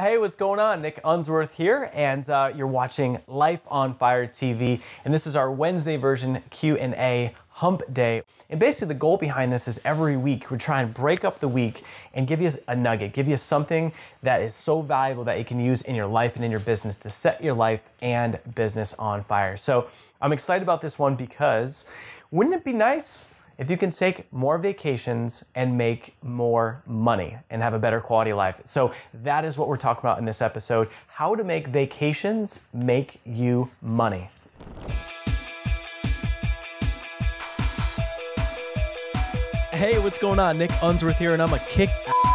Hey, what's going on? Nick Unsworth here, and uh, you're watching Life on Fire TV, and this is our Wednesday version Q&A Hump Day. And basically the goal behind this is every week we try and break up the week and give you a nugget, give you something that is so valuable that you can use in your life and in your business to set your life and business on fire. So I'm excited about this one because wouldn't it be nice if you can take more vacations and make more money and have a better quality life. So that is what we're talking about in this episode, how to make vacations make you money. Hey, what's going on? Nick Unsworth here and I'm a kick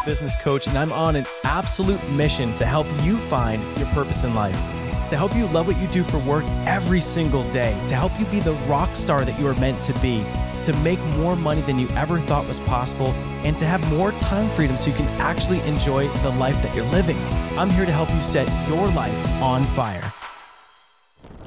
business coach and I'm on an absolute mission to help you find your purpose in life to help you love what you do for work every single day, to help you be the rock star that you are meant to be, to make more money than you ever thought was possible, and to have more time freedom so you can actually enjoy the life that you're living. I'm here to help you set your life on fire.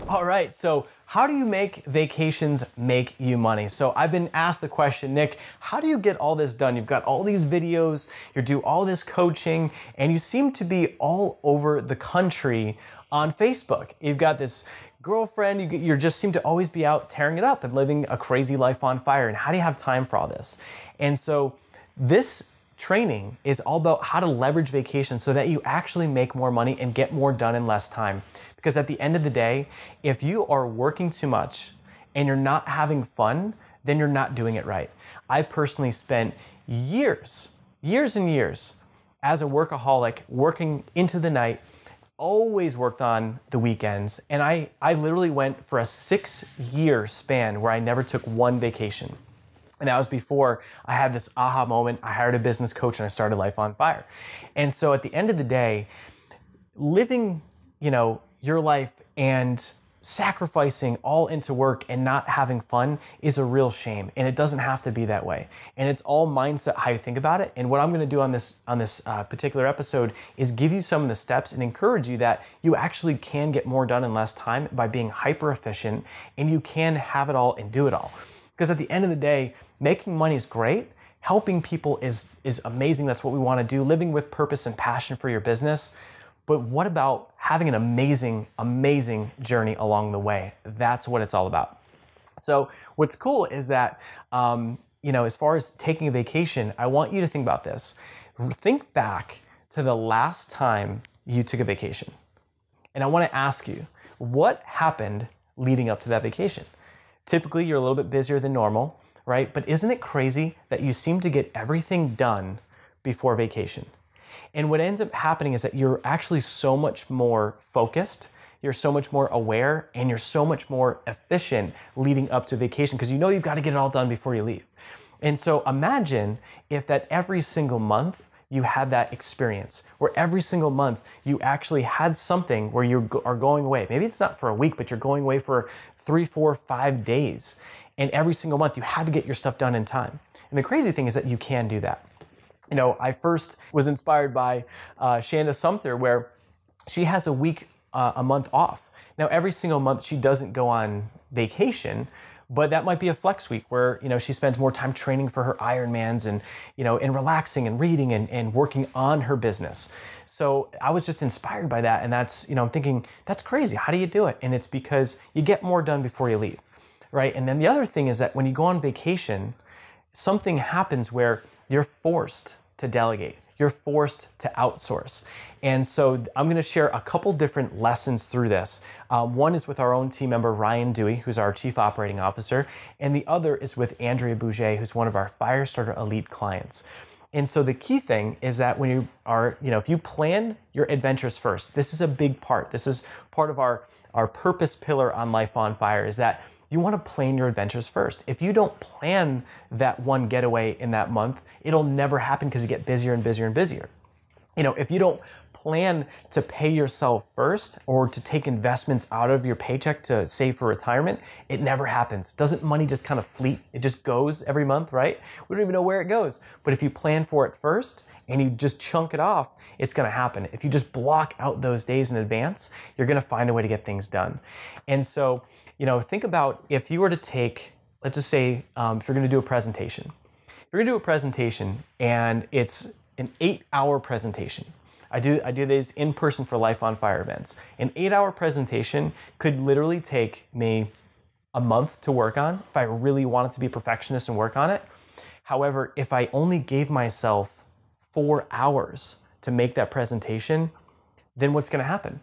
All right, so how do you make vacations make you money? So I've been asked the question, Nick, how do you get all this done? You've got all these videos, you do all this coaching, and you seem to be all over the country on Facebook. You've got this girlfriend, you, you just seem to always be out tearing it up and living a crazy life on fire. And how do you have time for all this? And so this training is all about how to leverage vacation so that you actually make more money and get more done in less time. Because at the end of the day, if you are working too much and you're not having fun, then you're not doing it right. I personally spent years, years and years as a workaholic working into the night always worked on the weekends. And I, I literally went for a six year span where I never took one vacation. And that was before I had this aha moment. I hired a business coach and I started Life on Fire. And so at the end of the day, living, you know, your life and sacrificing all into work and not having fun is a real shame and it doesn't have to be that way and it's all mindset how you think about it and what i'm going to do on this on this uh, particular episode is give you some of the steps and encourage you that you actually can get more done in less time by being hyper efficient and you can have it all and do it all because at the end of the day making money is great helping people is is amazing that's what we want to do living with purpose and passion for your business but what about having an amazing, amazing journey along the way? That's what it's all about. So, what's cool is that, um, you know, as far as taking a vacation, I want you to think about this. Think back to the last time you took a vacation. And I want to ask you, what happened leading up to that vacation? Typically, you're a little bit busier than normal, right? But isn't it crazy that you seem to get everything done before vacation? And what ends up happening is that you're actually so much more focused you're so much more aware and you're so much more efficient leading up to vacation because you know you've got to get it all done before you leave. And so imagine if that every single month you had that experience where every single month you actually had something where you are going away. Maybe it's not for a week, but you're going away for three, four, five days. And every single month you had to get your stuff done in time. And the crazy thing is that you can do that. You know, I first was inspired by uh, Shanda Sumter, where she has a week, uh, a month off. Now, every single month she doesn't go on vacation, but that might be a flex week where you know she spends more time training for her Ironmans and you know and relaxing and reading and, and working on her business. So I was just inspired by that, and that's you know I'm thinking that's crazy. How do you do it? And it's because you get more done before you leave, right? And then the other thing is that when you go on vacation, something happens where you're forced to delegate. You're forced to outsource. And so I'm going to share a couple different lessons through this. Um, one is with our own team member, Ryan Dewey, who's our chief operating officer, and the other is with Andrea Bouget, who's one of our Firestarter Elite clients. And so the key thing is that when you are, you know, if you plan your adventures first, this is a big part. This is part of our our purpose pillar on Life on Fire is that you want to plan your adventures first. If you don't plan that one getaway in that month, it'll never happen because you get busier and busier and busier. You know, if you don't plan to pay yourself first or to take investments out of your paycheck to save for retirement, it never happens. Doesn't money just kind of fleet? It just goes every month, right? We don't even know where it goes. But if you plan for it first and you just chunk it off, it's going to happen. If you just block out those days in advance, you're going to find a way to get things done. And so, you know, think about if you were to take, let's just say, um, if you're going to do a presentation, if you're going to do a presentation and it's an eight-hour presentation. I do I do these in person for Life on Fire events. An eight-hour presentation could literally take me a month to work on if I really wanted to be perfectionist and work on it. However, if I only gave myself four hours to make that presentation, then what's going to happen?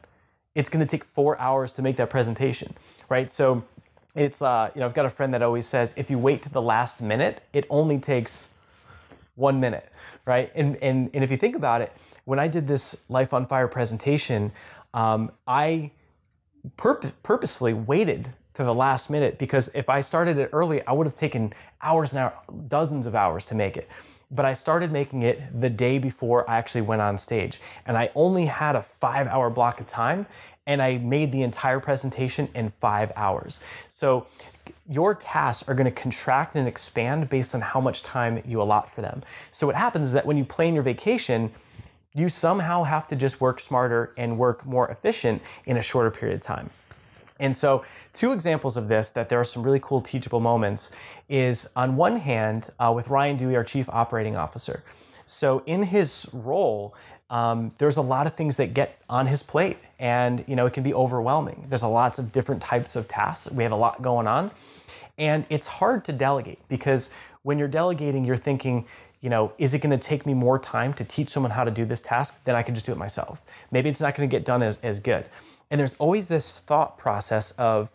It's going to take four hours to make that presentation right? So it's uh, you know I've got a friend that always says if you wait to the last minute, it only takes one minute, right? And and and if you think about it, when I did this Life on Fire presentation, um, I pur- purposefully waited to the last minute because if I started it early, I would have taken hours and hours, dozens of hours to make it but I started making it the day before I actually went on stage. And I only had a five hour block of time, and I made the entire presentation in five hours. So your tasks are going to contract and expand based on how much time you allot for them. So what happens is that when you plan your vacation, you somehow have to just work smarter and work more efficient in a shorter period of time. And so, two examples of this that there are some really cool teachable moments is on one hand uh, with Ryan Dewey, our chief operating officer. So, in his role, um, there's a lot of things that get on his plate, and you know it can be overwhelming. There's a lots of different types of tasks. We have a lot going on, and it's hard to delegate because when you're delegating, you're thinking, you know, is it going to take me more time to teach someone how to do this task than I can just do it myself? Maybe it's not going to get done as, as good. And there's always this thought process of,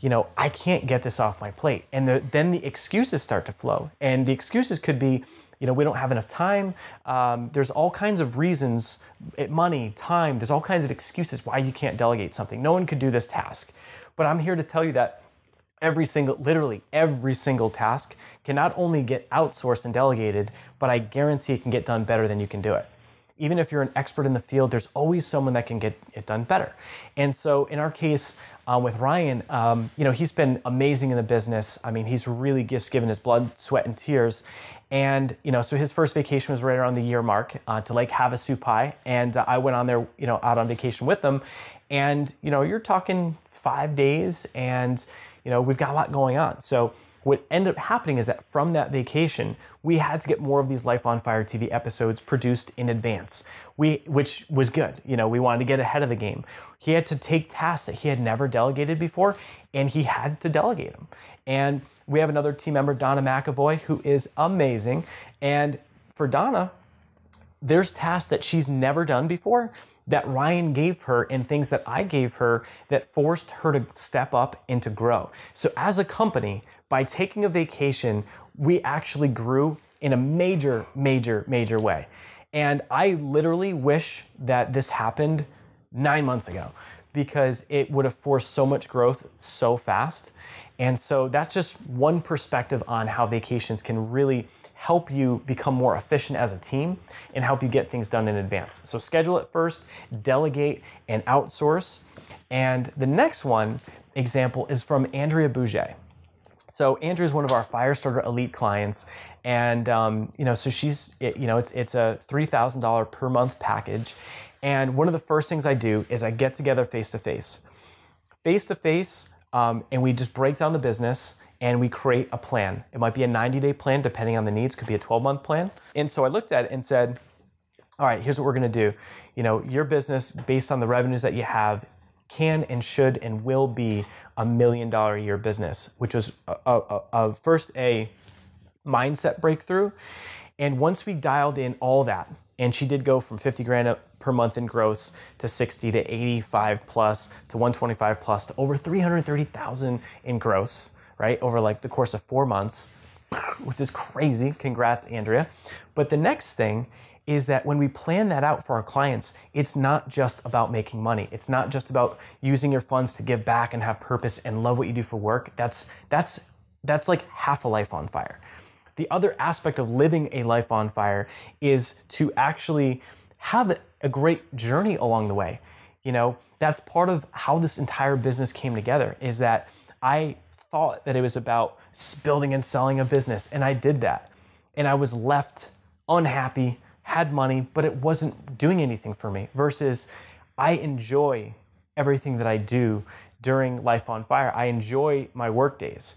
you know, I can't get this off my plate. And the, then the excuses start to flow. And the excuses could be, you know, we don't have enough time. Um, there's all kinds of reasons, eh, money, time, there's all kinds of excuses why you can't delegate something. No one could do this task. But I'm here to tell you that every single, literally every single task can not only get outsourced and delegated, but I guarantee it can get done better than you can do it even if you're an expert in the field, there's always someone that can get it done better. And so in our case uh, with Ryan, um, you know, he's been amazing in the business. I mean, he's really just given his blood, sweat, and tears. And you know, so his first vacation was right around the year mark uh, to Lake Pie. and uh, I went on there, you know, out on vacation with him. And you know, you're talking five days, and you know, we've got a lot going on. So what ended up happening is that from that vacation, we had to get more of these Life on Fire TV episodes produced in advance, we, which was good. You know, we wanted to get ahead of the game. He had to take tasks that he had never delegated before, and he had to delegate them. And we have another team member, Donna McAvoy, who is amazing. And for Donna, there's tasks that she's never done before that Ryan gave her and things that I gave her that forced her to step up and to grow. So as a company, by taking a vacation, we actually grew in a major, major, major way. And I literally wish that this happened nine months ago because it would have forced so much growth so fast. And so that's just one perspective on how vacations can really help you become more efficient as a team and help you get things done in advance. So schedule it first, delegate and outsource. And the next one example is from Andrea Bouget. So Andrew is one of our Firestarter Elite clients, and um, you know, so she's you know, it's it's a three thousand dollar per month package, and one of the first things I do is I get together face to face, face to face, um, and we just break down the business and we create a plan. It might be a 90 day plan, depending on the needs, could be a 12 month plan. And so I looked at it and said, all right, here's what we're gonna do. You know, your business, based on the revenues that you have, can and should and will be a million dollar a year business, which was a, a, a first a mindset breakthrough. And once we dialed in all that, and she did go from 50 grand per month in gross to 60 to 85 plus to 125 plus to over 330,000 in gross, right? Over like the course of four months, which is crazy. Congrats, Andrea. But the next thing is that when we plan that out for our clients, it's not just about making money. It's not just about using your funds to give back and have purpose and love what you do for work. That's that's that's like half a life on fire. The other aspect of living a life on fire is to actually have a great journey along the way. You know, that's part of how this entire business came together is that I thought that it was about building and selling a business and I did that. And I was left unhappy had money, but it wasn't doing anything for me, versus I enjoy everything that I do during Life on Fire. I enjoy my work days.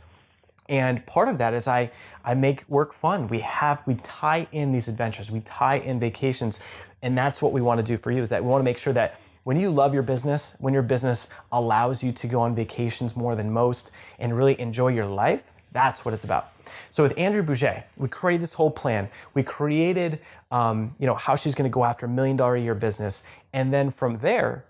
And part of that is I, I make work fun. We have we tie in these adventures, we tie in vacations, and that's what we want to do for you is that we want to make sure that when you love your business, when your business allows you to go on vacations more than most and really enjoy your life, that's what it's about. So with Andrew Bouget, we created this whole plan. We created, um, you know, how she's going to go after a million dollar a year business, and then from there,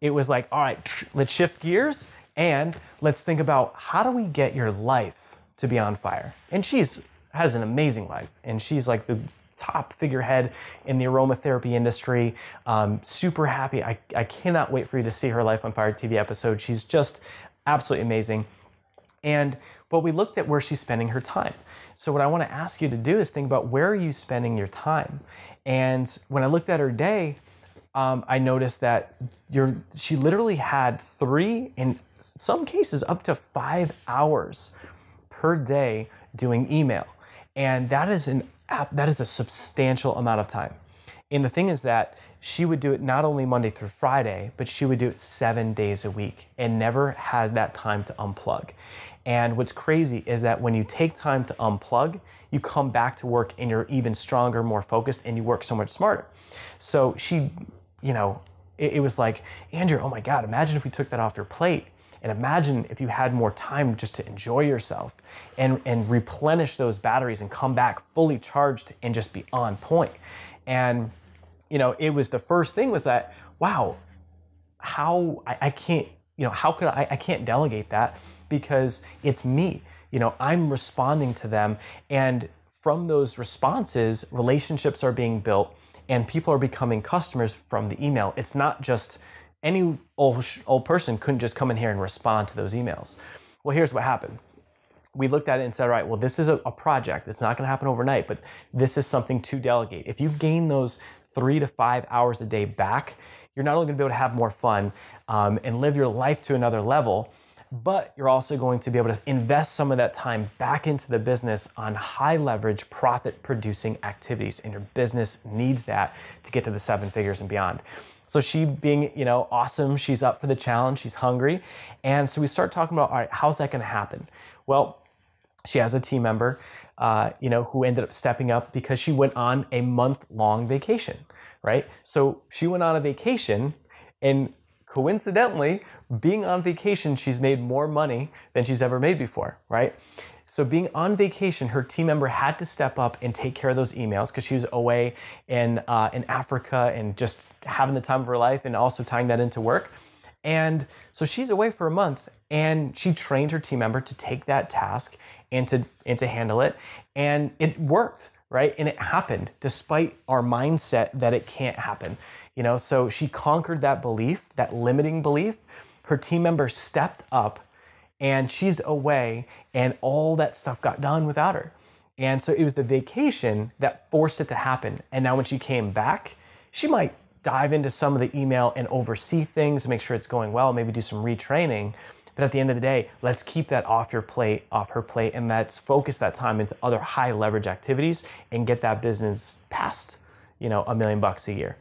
it was like, all right, let's shift gears and let's think about how do we get your life to be on fire. And she's has an amazing life, and she's like the top figurehead in the aromatherapy industry. Um, super happy. I, I cannot wait for you to see her Life on Fire TV episode. She's just absolutely amazing. And but we looked at where she's spending her time. So, what I want to ask you to do is think about where are you spending your time? And when I looked at her day, um, I noticed that she literally had three, in some cases, up to five hours per day doing email. And that is an that is a substantial amount of time. And the thing is that she would do it not only Monday through Friday, but she would do it seven days a week and never had that time to unplug. And what's crazy is that when you take time to unplug, you come back to work and you're even stronger, more focused, and you work so much smarter. So she, you know, it, it was like, Andrew, oh my God, imagine if we took that off your plate. And imagine if you had more time just to enjoy yourself and, and replenish those batteries and come back fully charged and just be on point. And, you know, it was the first thing was that, wow, how I, I can't, you know, how could I, I can't delegate that because it's me. You know, I'm responding to them. And from those responses, relationships are being built and people are becoming customers from the email. It's not just any old, old person couldn't just come in here and respond to those emails. Well, here's what happened. We looked at it and said, all right, well, this is a, a project. It's not going to happen overnight, but this is something to delegate. If you gain those three to five hours a day back, you're not only going to be able to have more fun um, and live your life to another level, but you're also going to be able to invest some of that time back into the business on high leverage profit producing activities and your business needs that to get to the seven figures and beyond so she being you know awesome she's up for the challenge she's hungry and so we start talking about all right how's that going to happen well she has a team member uh, you know who ended up stepping up because she went on a month long vacation right so she went on a vacation and coincidentally, being on vacation, she's made more money than she's ever made before, right? So, being on vacation, her team member had to step up and take care of those emails because she was away in, uh, in Africa and just having the time of her life and also tying that into work. And so she's away for a month and she trained her team member to take that task and to, and to handle it. And it worked, right? And it happened despite our mindset that it can't happen. You know, so she conquered that belief, that limiting belief. Her team member stepped up and she's away and all that stuff got done without her. And so it was the vacation that forced it to happen. And now when she came back, she might dive into some of the email and oversee things, make sure it's going well, maybe do some retraining. But at the end of the day, let's keep that off your plate, off her plate, and let's focus that time into other high leverage activities and get that business past, you know, a million bucks a year.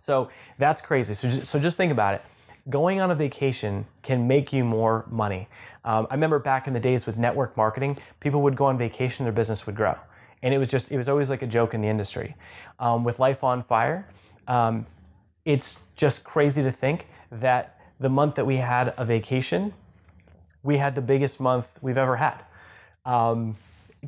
So that's crazy. So just, so just think about it. Going on a vacation can make you more money. Um, I remember back in the days with network marketing, people would go on vacation, their business would grow. And it was just, it was always like a joke in the industry. Um, with Life on Fire, um, it's just crazy to think that the month that we had a vacation, we had the biggest month we've ever had. Um,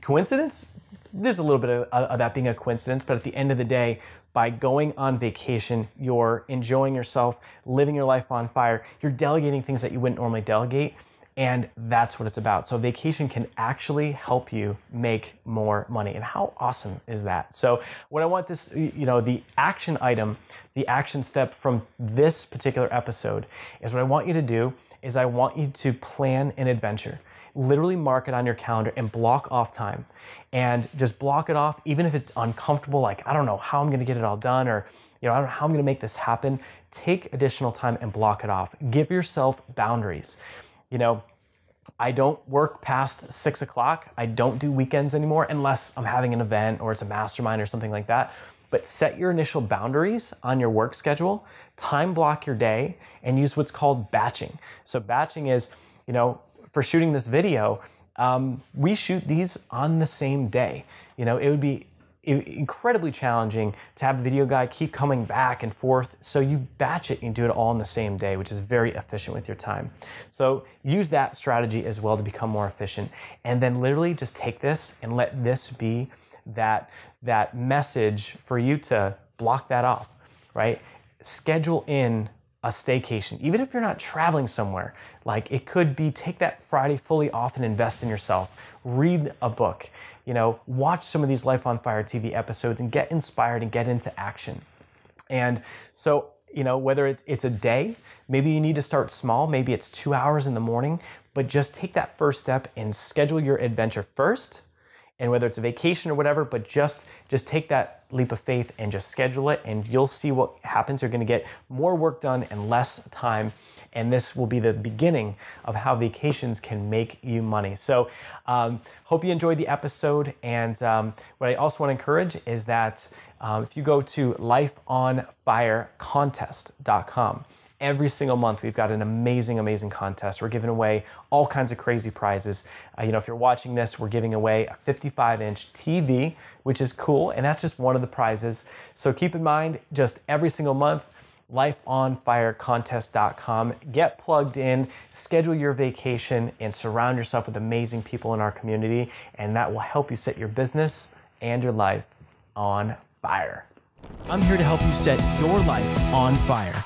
coincidence? There's a little bit of, of that being a coincidence, but at the end of the day, by going on vacation, you're enjoying yourself, living your life on fire, you're delegating things that you wouldn't normally delegate. And that's what it's about. So, vacation can actually help you make more money. And how awesome is that? So, what I want this, you know, the action item, the action step from this particular episode is what I want you to do is I want you to plan an adventure literally mark it on your calendar and block off time and just block it off, even if it's uncomfortable, like, I don't know how I'm gonna get it all done or you know, I don't know how I'm gonna make this happen. Take additional time and block it off. Give yourself boundaries. You know, I don't work past six o'clock. I don't do weekends anymore unless I'm having an event or it's a mastermind or something like that. But set your initial boundaries on your work schedule, time block your day, and use what's called batching. So, batching is, you know, for shooting this video, um, we shoot these on the same day. You know, it would be incredibly challenging to have the video guy keep coming back and forth. So you batch it and do it all on the same day, which is very efficient with your time. So use that strategy as well to become more efficient. And then literally just take this and let this be that that message for you to block that off, right? Schedule in a staycation, even if you're not traveling somewhere, like it could be take that Friday fully off and invest in yourself. Read a book, you know, watch some of these Life on Fire TV episodes and get inspired and get into action. And so, you know, whether it's, it's a day, maybe you need to start small, maybe it's two hours in the morning, but just take that first step and schedule your adventure first and whether it's a vacation or whatever, but just just take that leap of faith and just schedule it and you'll see what happens. You're going to get more work done in less time. And this will be the beginning of how vacations can make you money. So, um, hope you enjoyed the episode. And um, what I also want to encourage is that um, if you go to lifeonfirecontest.com, every single month we've got an amazing amazing contest we're giving away all kinds of crazy prizes uh, you know if you're watching this we're giving away a 55 inch tv which is cool and that's just one of the prizes so keep in mind just every single month lifeonfirecontest.com get plugged in schedule your vacation and surround yourself with amazing people in our community and that will help you set your business and your life on fire i'm here to help you set your life on fire